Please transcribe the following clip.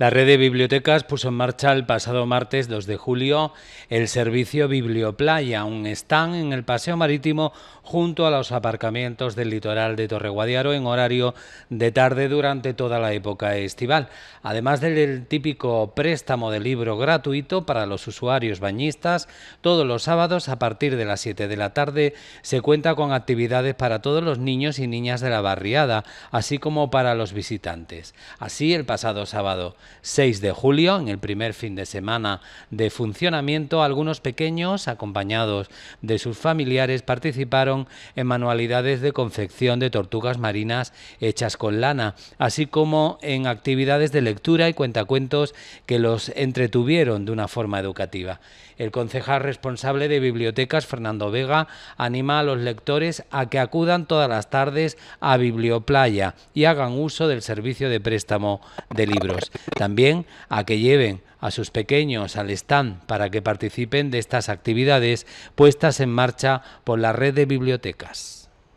La red de bibliotecas puso en marcha el pasado martes 2 de julio el servicio Biblioplaya, un stand en el paseo marítimo junto a los aparcamientos del litoral de Torreguadiaro en horario de tarde durante toda la época estival, además del típico préstamo de libro gratuito para los usuarios bañistas. Todos los sábados a partir de las 7 de la tarde se cuenta con actividades para todos los niños y niñas de la barriada, así como para los visitantes. Así el pasado sábado 6 de julio, en el primer fin de semana de funcionamiento, algunos pequeños, acompañados de sus familiares, participaron en manualidades de confección de tortugas marinas hechas con lana, así como en actividades de lectura y cuentacuentos que los entretuvieron de una forma educativa. El concejal responsable de bibliotecas, Fernando Vega, anima a los lectores a que acudan todas las tardes a Biblioplaya y hagan uso del servicio de préstamo de libros. También a que lleven a sus pequeños al stand para que participen de estas actividades puestas en marcha por la red de bibliotecas.